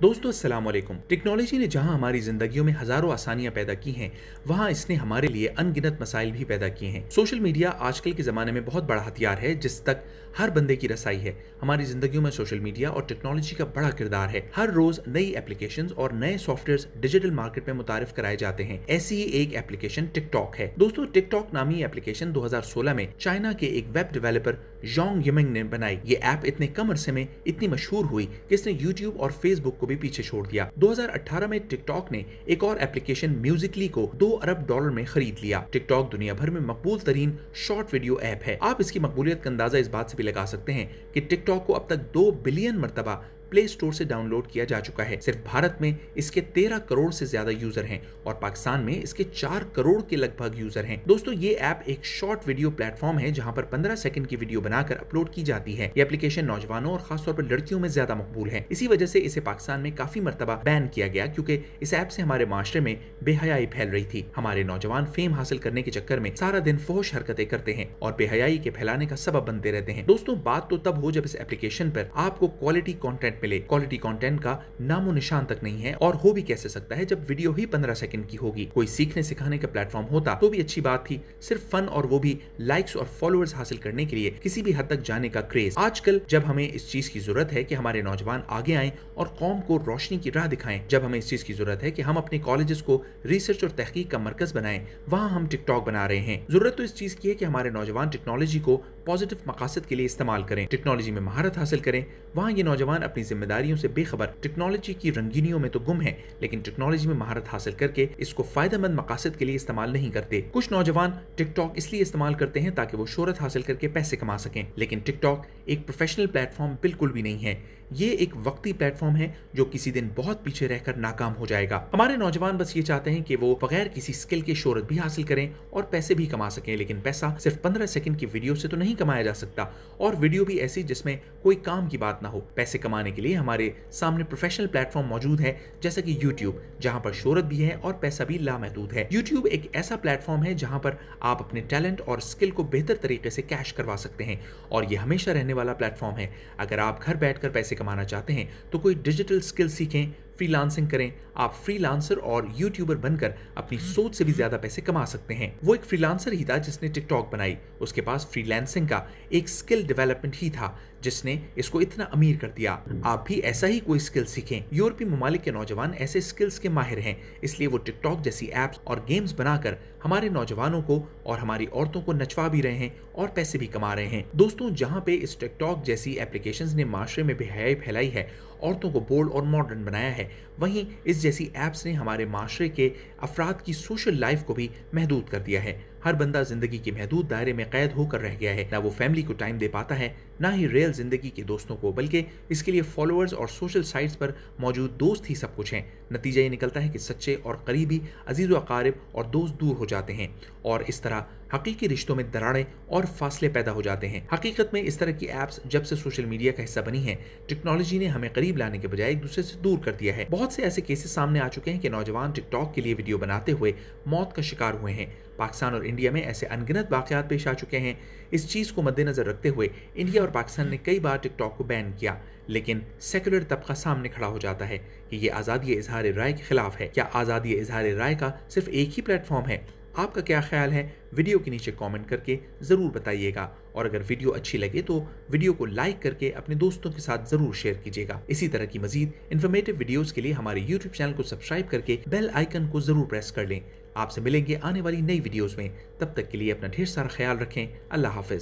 दोस्तों असलम टेक्नोलॉजी ने जहां हमारी जिंदगियों में हजारों आसानियां पैदा की हैं वहां इसने हमारे लिए अनगिनत मसाइल भी पैदा किए हैं सोशल मीडिया आजकल के ज़माने में बहुत बड़ा हथियार है जिस तक हर बंदे की रसाई है हमारी जिंदगियों में सोशल मीडिया और टेक्नोलॉजी का बड़ा किरदार है हर रोज नई एप्लीकेशन और नए सॉफ्टवेयर डिजिटल मार्केट में मुतारफ कराए जाते हैं ऐसी ही एक एप्लीकेशन टिकटॉक है दोस्तों टिकटॉक नामी एप्लीकेशन दो में चाइना के एक वेब डिवेलपर जोंग यमिंग ने बनाई ये ऐप इतने कम अरसे में इतनी मशहूर हुई कि इसने यूट्यूब और फेसबुक को भी पीछे छोड़ दिया 2018 में टिकटॉक ने एक और एप्लीकेशन म्यूजिकली को दो अरब डॉलर में खरीद लिया टिकटॉक दुनिया भर में मकबूल तरीन शॉर्ट वीडियो ऐप है आप इसकी मकबूलियत का अंदाजा इस बात से भी लगा सकते हैं कि टिकटॉक को अब तक दो बिलियन मरतबा प्ले स्टोर से डाउनलोड किया जा चुका है सिर्फ भारत में इसके तेरह करोड़ से ज्यादा यूजर हैं और पाकिस्तान में इसके चार करोड़ के लगभग यूजर हैं दोस्तों ये ऐप एक शॉर्ट वीडियो प्लेटफॉर्म है जहां पर 15 सेकंड की वीडियो बनाकर अपलोड की जाती है ये एप्लीकेशन नौजवानों और खासतौर पर लड़कियों में ज्यादा मकबूल है इसी वजह से इसे पाकिस्तान में काफी मरतबा बैन किया गया क्यूँकी इस ऐप से हमारे माशरे में बेहयाई फैल रही थी हमारे नौजवान फेम हासिल करने के चक्कर में सारा दिन फोश हरकतें करते हैं और बेहयाई के फैलाने का सबब बनते रहते हैं दोस्तों बात तो तब हो जब इस एप्लीकेशन पर आपको क्वालिटी कॉन्टेंट कंटेंट मिले क्वालिटी कंटेंट का नामो निशान तक नहीं है और हो भी कैसे सकता है जब वीडियो ही पंद्रह सेकंड की होगी कोई सीखने सिखाने का प्लेटफॉर्म होता तो भी अच्छी बात थी सिर्फ फन और वो भी लाइक्स और फॉलोअर्स हासिल करने के लिए किसी भी हद तक जाने का क्रेज आजकल जब हमें इस चीज की जरूरत है की हमारे नौजवान आगे आए और कौम को रोशनी की राह दिखाए जब हमें इस चीज की जरूरत है की हम अपने कॉलेजेस को रिसर्च और तहकीक का मरकज बनाए वहाँ हम टिकटॉक बना रहे हैं जरूरत तो इस चीज की है की हमारे नौजवान टेक्नोलॉजी को पॉजिटिव मकासद के लिए इस्तेमाल करें टेक्नोलॉजी में महारत हासिल करें वहाँ ये नौजवान अपनी जिम्मेदारियों से बेखबर टेक्नोलॉजी की रंगीनियों में तो गुम है लेकिन टेक्नोलॉजी में महारत हासिल करके इसको फायदेमंद मकासद के लिए इस्तेमाल नहीं करते कुछ नौजवान टिकटॉक इसलिए इस्तेमाल करते हैं ताकि वो शोहरत हासिल करके पैसे कमा सकें लेकिन टिकटॉक एक प्रोफेशनल प्लेटफॉर्म बिल्कुल भी नहीं है ये एक वक्ती प्लेटफॉर्म है जो किसी दिन बहुत पीछे रहकर नाकाम हो जाएगा हमारे नौजवान बस ये चाहते हैं कि वो बगैर किसी स्किल के शोहरत भी हासिल करें और पैसे भी कमा सकें लेकिन पैसा सिर्फ पंद्रह सेकंड की वीडियो से तो नहीं कमाया जा सकता और वीडियो भी ऐसी जिसमें कोई काम की बात ना हो पैसे कमाने के लिए हमारे सामने प्रोफेशनल प्लेटफॉर्म मौजूद है जैसे कि यूट्यूब जहां पर शोरत भी है और पैसा भी लामहदूद है यूट्यूब एक ऐसा प्लेटफॉर्म है जहां पर आप अपने टैलेंट और स्किल को बेहतर तरीके से कैश करवा सकते हैं और ये हमेशा रहने वाला प्लेटफॉर्म है अगर आप घर बैठकर पैसे कमाना चाहते हैं तो कोई डिजिटल स्किल सीखें फ्रीलांसिंग करें आप फ्रीलांसर और यूट्यूबर बनकर अपनी सोच से भी ज्यादा पैसे कमा सकते हैं वो एक फ्रीलांसर ही था जिसने टिकटॉक बनाई उसके पास फ्रीलांसिंग का एक स्किल डेवलपमेंट ही था जिसने इसको इतना अमीर कर दिया आप भी ऐसा ही कोई स्किल सीखें यूरोपीय ममालिक के नौजवान ऐसे स्किल्स के माहिर हैं इसलिए वो टिकटॉक जैसी एप्स और गेम्स बनाकर हमारे नौजवानों को और हमारी औरतों को नचवा भी रहे हैं और पैसे भी कमा रहे हैं दोस्तों जहाँ पे इस टिकटॉक जैसी एप्लीकेशन ने माशरे में बेहयाई फैलाई है औरतों को बोल्ड और मॉडर्न बनाया है वहीं इस जैसी ऐप्स ने हमारे माशरे के अफराद की सोशल लाइफ को भी महदूद कर दिया है हर बंदा जिंदगी के महदूद दायरे में कैद होकर रह गया है ना वो फैमिली को टाइम दे पाता है ना ही रियल जिंदगी के दोस्तों को बल्कि इसके लिए फॉलोअर्स और सोशल साइट्स पर मौजूद दोस्त ही सब कुछ हैं नतीजा ये निकलता है कि सच्चे और करीबी अजीज़ अकारब और दोस्त दूर हो जाते हैं और इस तरह हकीकी रिश्तों में दराड़ें और फासले पैदा हो जाते हैं हकीकत में इस तरह की एप्स जब से सोशल मीडिया का हिस्सा बनी है टेक्नोलॉजी ने हमें करीब लाने के बजाय एक दूसरे से दूर कर दिया है बहुत से ऐसे केसेस सामने आ चुके हैं कि नौजवान टिकटॉक के लिए वीडियो बनाते हुए मौत का शिकार हुए हैं पाकिस्तान और इंडिया में ऐसे अनगिनत वाकत पेश आ चुके हैं इस चीज़ को मद्देनज़र रखते हुए इंडिया और पाकिस्तान ने कई बार टिकटॉक को बैन किया लेकिन सेकुलर तबका सामने खड़ा हो जाता है कि ये आज़ादी इजहार राय के खिलाफ है क्या आज़ादी इजहार राय का सिर्फ एक ही प्लेटफॉर्म है आपका क्या ख्याल है वीडियो के नीचे कमेंट करके ज़रूर बताइएगा और अगर वीडियो अच्छी लगे तो वीडियो को लाइक करके अपने दोस्तों के साथ ज़रूर शेयर कीजिएगा इसी तरह की मजीद इन्फॉर्मेटिव वीडियोस के लिए हमारे यूट्यूब चैनल को सब्सक्राइब करके बेल आइकन को ज़रूर प्रेस कर लें आपसे मिलेंगे आने वाली नई वीडियोज़ में तब तक के लिए अपना ढेर सारा ख्याल रखें अल्लाह हाफिज़